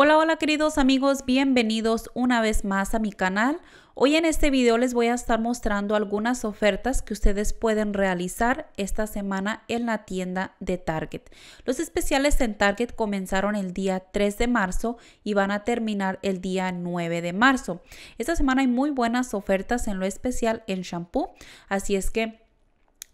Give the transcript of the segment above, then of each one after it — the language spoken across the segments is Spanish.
Hola, hola queridos amigos, bienvenidos una vez más a mi canal. Hoy en este video les voy a estar mostrando algunas ofertas que ustedes pueden realizar esta semana en la tienda de Target. Los especiales en Target comenzaron el día 3 de marzo y van a terminar el día 9 de marzo. Esta semana hay muy buenas ofertas en lo especial en shampoo, así es que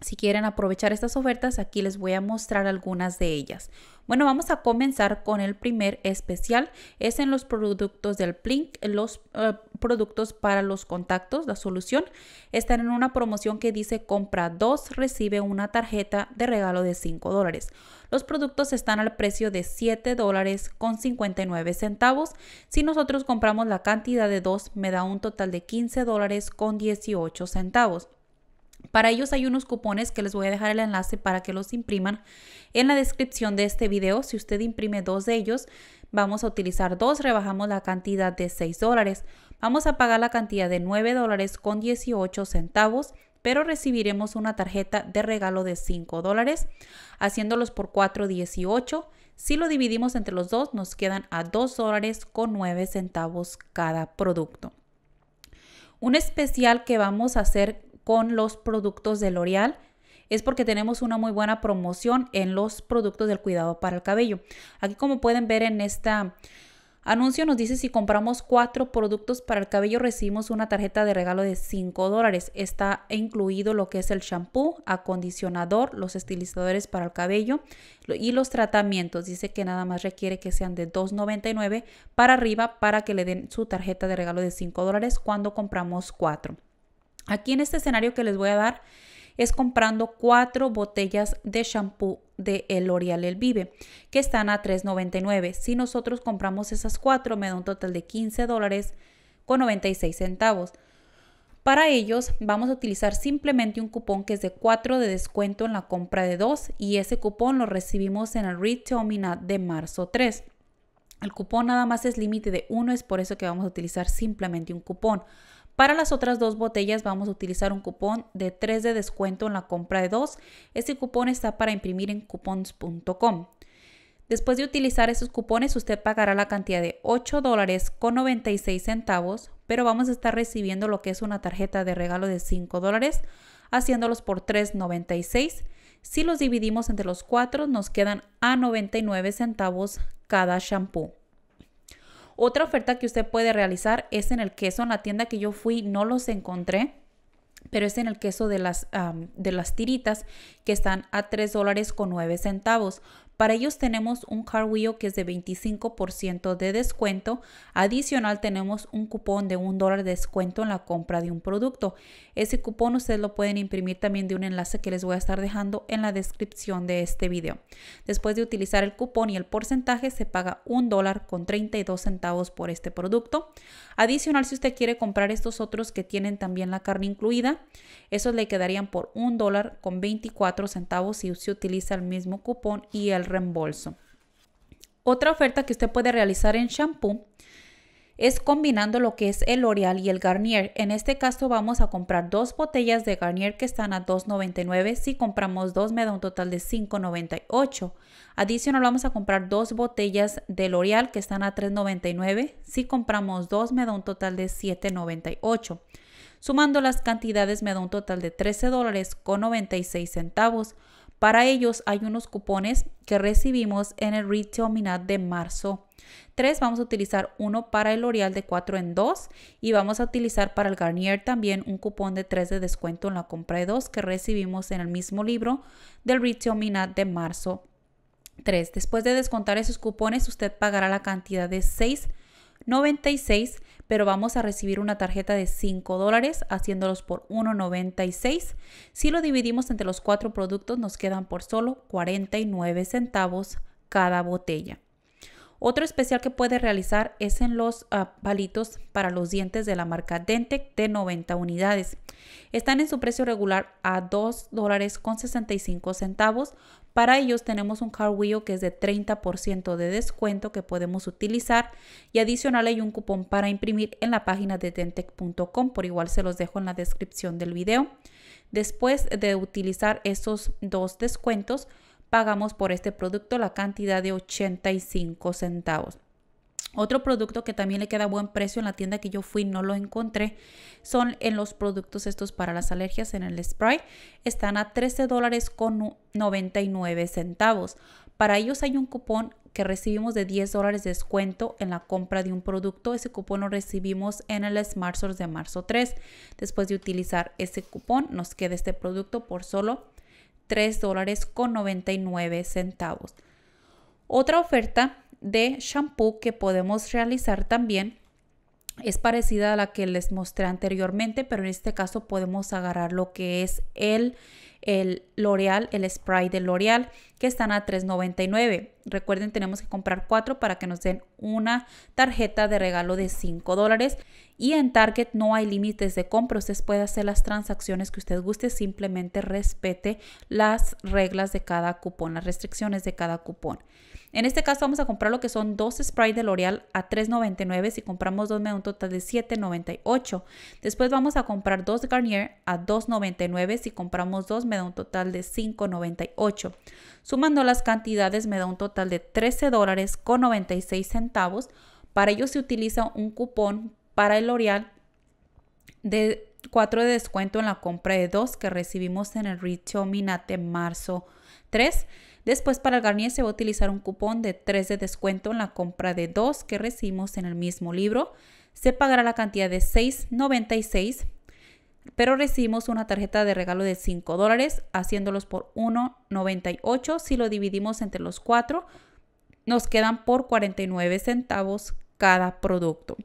si quieren aprovechar estas ofertas, aquí les voy a mostrar algunas de ellas. Bueno, vamos a comenzar con el primer especial. Es en los productos del Plink, los eh, productos para los contactos, la solución. Están en una promoción que dice compra dos, recibe una tarjeta de regalo de 5 dólares. Los productos están al precio de 7 dólares con 59 centavos. Si nosotros compramos la cantidad de dos, me da un total de 15 dólares con 18 centavos. Para ellos hay unos cupones que les voy a dejar el enlace para que los impriman en la descripción de este video. Si usted imprime dos de ellos, vamos a utilizar dos, rebajamos la cantidad de 6 dólares. Vamos a pagar la cantidad de 9 dólares con 18 centavos, pero recibiremos una tarjeta de regalo de 5 dólares, haciéndolos por 4.18. Si lo dividimos entre los dos, nos quedan a 2 dólares con 9 centavos cada producto. Un especial que vamos a hacer con los productos de L'Oreal es porque tenemos una muy buena promoción en los productos del cuidado para el cabello. Aquí como pueden ver en este anuncio nos dice si compramos cuatro productos para el cabello recibimos una tarjeta de regalo de 5 dólares. Está incluido lo que es el shampoo, acondicionador, los estilizadores para el cabello y los tratamientos. Dice que nada más requiere que sean de $2.99 para arriba para que le den su tarjeta de regalo de 5 dólares cuando compramos cuatro. Aquí en este escenario que les voy a dar es comprando cuatro botellas de shampoo de el L'Oreal El Vive, que están a $3.99. Si nosotros compramos esas cuatro, me da un total de 15 dólares con 96 centavos. Para ellos vamos a utilizar simplemente un cupón que es de 4 de descuento en la compra de 2 y ese cupón lo recibimos en el Retomina de marzo 3. El cupón nada más es límite de 1, es por eso que vamos a utilizar simplemente un cupón. Para las otras dos botellas vamos a utilizar un cupón de 3 de descuento en la compra de dos. Este cupón está para imprimir en coupons.com. Después de utilizar esos cupones, usted pagará la cantidad de 8 dólares con 96 centavos, pero vamos a estar recibiendo lo que es una tarjeta de regalo de 5 dólares, haciéndolos por 3.96. Si los dividimos entre los cuatro, nos quedan a 99 centavos cada shampoo. Otra oferta que usted puede realizar es en el queso. En la tienda que yo fui no los encontré pero es en el queso de las, de las tiritas que están a tres dólares con 9 centavos. Para ellos tenemos un car que es de 25% de descuento. Adicional tenemos un cupón de un dólar de descuento en la compra de un producto. Ese cupón ustedes lo pueden imprimir también de un enlace que les voy a estar dejando en la descripción de este video. Después de utilizar el cupón y el porcentaje se paga un dólar con 32 centavos por este producto. Adicional si usted quiere comprar estos otros que tienen también la carne incluida, esos le quedarían por un dólar con 24 centavos si se utiliza el mismo cupón y el reembolso. Otra oferta que usted puede realizar en shampoo es combinando lo que es el L'Oreal y el Garnier. En este caso vamos a comprar dos botellas de Garnier que están a $2.99. Si compramos dos me da un total de $5.98. Adicional vamos a comprar dos botellas de L'Oreal que están a $3.99. Si compramos dos me da un total de $7.98. Sumando las cantidades me da un total de $13.96 centavos. Para ellos hay unos cupones que recibimos en el Retail Minat de marzo 3. Vamos a utilizar uno para el L'Oreal de 4 en 2 y vamos a utilizar para el Garnier también un cupón de 3 de descuento en la compra de 2 que recibimos en el mismo libro del Retail Minat de marzo 3. Después de descontar esos cupones, usted pagará la cantidad de 6.96 pero vamos a recibir una tarjeta de 5 dólares haciéndolos por 1,96. Si lo dividimos entre los cuatro productos nos quedan por solo 49 centavos cada botella. Otro especial que puede realizar es en los ah, palitos para los dientes de la marca Dentec de 90 unidades. Están en su precio regular a $2.65. dólares con centavos. Para ellos tenemos un Wheel que es de 30% de descuento que podemos utilizar y adicional hay un cupón para imprimir en la página de dentec.com. Por igual se los dejo en la descripción del video. Después de utilizar esos dos descuentos, pagamos por este producto la cantidad de 85 centavos. Otro producto que también le queda buen precio en la tienda que yo fui no lo encontré son en los productos estos para las alergias en el spray. Están a 13 dólares con 99 centavos. Para ellos hay un cupón que recibimos de 10 dólares de descuento en la compra de un producto. Ese cupón lo recibimos en el Smart de marzo 3. Después de utilizar ese cupón nos queda este producto por solo 3 dólares con 99 centavos. Otra oferta de shampoo que podemos realizar también es parecida a la que les mostré anteriormente, pero en este caso podemos agarrar lo que es el el L'Oreal, el spray de L'Oreal, que están a $3.99. Recuerden, tenemos que comprar cuatro para que nos den una tarjeta de regalo de 5 dólares. Y en Target no hay límites de compra. Usted puede hacer las transacciones que usted guste, simplemente respete las reglas de cada cupón, las restricciones de cada cupón. En este caso vamos a comprar lo que son dos sprays de L'Oreal a $3.99. Si compramos dos me da un total de $7.98. Después vamos a comprar dos Garnier a $2.99. Si compramos dos me me da un total de 5.98. Sumando las cantidades me da un total de $13.96. dólares centavos. Para ello se utiliza un cupón para el L'Oreal de 4 de descuento en la compra de 2 que recibimos en el Richo Minate marzo 3. Después para el Garnier se va a utilizar un cupón de 3 de descuento en la compra de 2 que recibimos en el mismo libro. Se pagará la cantidad de 6.96 pero recibimos una tarjeta de regalo de 5 dólares, haciéndolos por 1,98. Si lo dividimos entre los 4, nos quedan por 49 centavos cada producto.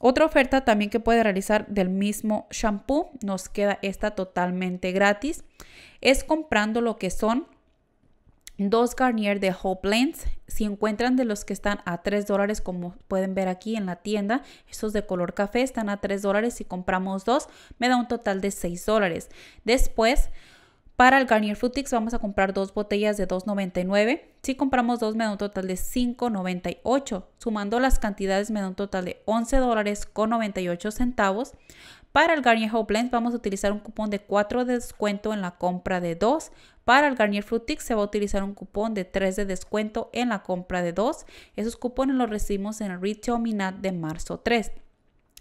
Otra oferta también que puede realizar del mismo shampoo, nos queda esta totalmente gratis, es comprando lo que son dos Garnier de Hope Blends. Si encuentran de los que están a 3 dólares, como pueden ver aquí en la tienda, estos de color café están a 3 dólares. Si compramos dos, me da un total de 6 dólares. Después, para el Garnier Fruitix vamos a comprar dos botellas de 2.99. Si compramos dos me da un total de 5.98. Sumando las cantidades me da un total de $11.98. dólares centavos. Para el Garnier Hope Blends vamos a utilizar un cupón de 4 de descuento en la compra de 2. Para el Garnier Fruitix se va a utilizar un cupón de 3 de descuento en la compra de 2. Esos cupones los recibimos en el Retail Minat de marzo 3.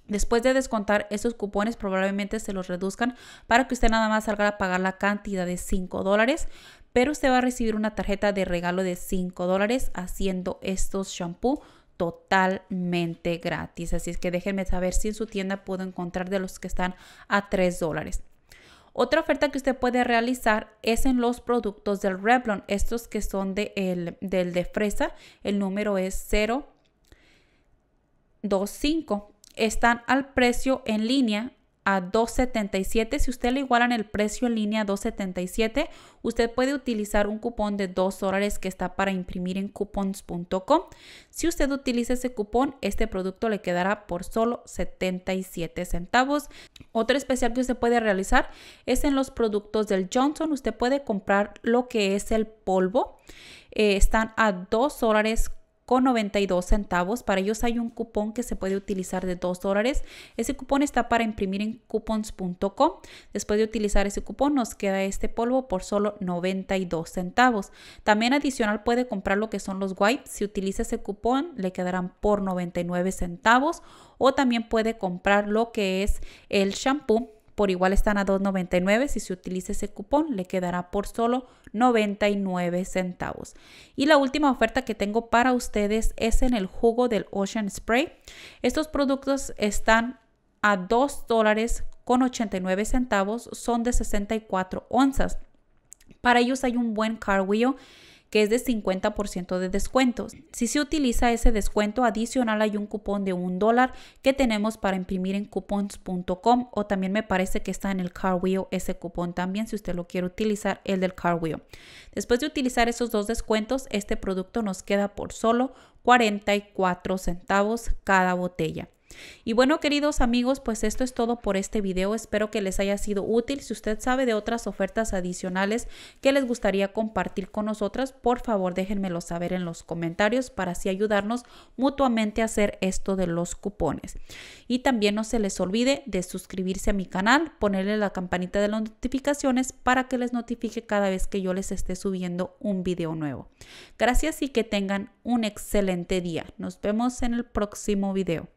Después de descontar esos cupones, probablemente se los reduzcan para que usted nada más salga a pagar la cantidad de 5 dólares, pero usted va a recibir una tarjeta de regalo de 5 dólares haciendo estos shampoo totalmente gratis. Así es que déjenme saber si en su tienda puedo encontrar de los que están a 3 dólares. Otra oferta que usted puede realizar es en los productos del Revlon, estos que son de el, del de fresa, el número es 025 están al precio en línea a 2.77. Si usted le igualan el precio en línea a 2.77, usted puede utilizar un cupón de 2 dólares que está para imprimir en coupons.com. Si usted utiliza ese cupón, este producto le quedará por solo 77 centavos. Otro especial que usted puede realizar es en los productos del Johnson. Usted puede comprar lo que es el polvo. Eh, están a 2 dólares con 92 centavos. Para ellos hay un cupón que se puede utilizar de 2 dólares. Ese cupón está para imprimir en coupons.com. Después de utilizar ese cupón nos queda este polvo por solo 92 centavos. También adicional puede comprar lo que son los wipes. Si utiliza ese cupón le quedarán por 99 centavos. O también puede comprar lo que es el shampoo por igual están a 2.99. Si se utiliza ese cupón, le quedará por solo 99 centavos. Y la última oferta que tengo para ustedes es en el jugo del Ocean Spray. Estos productos están a 2 dólares con 89 centavos. Son de 64 onzas. Para ellos hay un buen wheel que es de 50% de descuentos. Si se utiliza ese descuento adicional hay un cupón de un dólar que tenemos para imprimir en coupons.com o también me parece que está en el Carwheel ese cupón también si usted lo quiere utilizar el del Carwheel. Después de utilizar esos dos descuentos este producto nos queda por solo 44 centavos cada botella. Y bueno, queridos amigos, pues esto es todo por este video. Espero que les haya sido útil. Si usted sabe de otras ofertas adicionales que les gustaría compartir con nosotras, por favor déjenmelo saber en los comentarios para así ayudarnos mutuamente a hacer esto de los cupones. Y también no se les olvide de suscribirse a mi canal, ponerle la campanita de las notificaciones para que les notifique cada vez que yo les esté subiendo un video nuevo. Gracias y que tengan un excelente día. Nos vemos en el próximo video.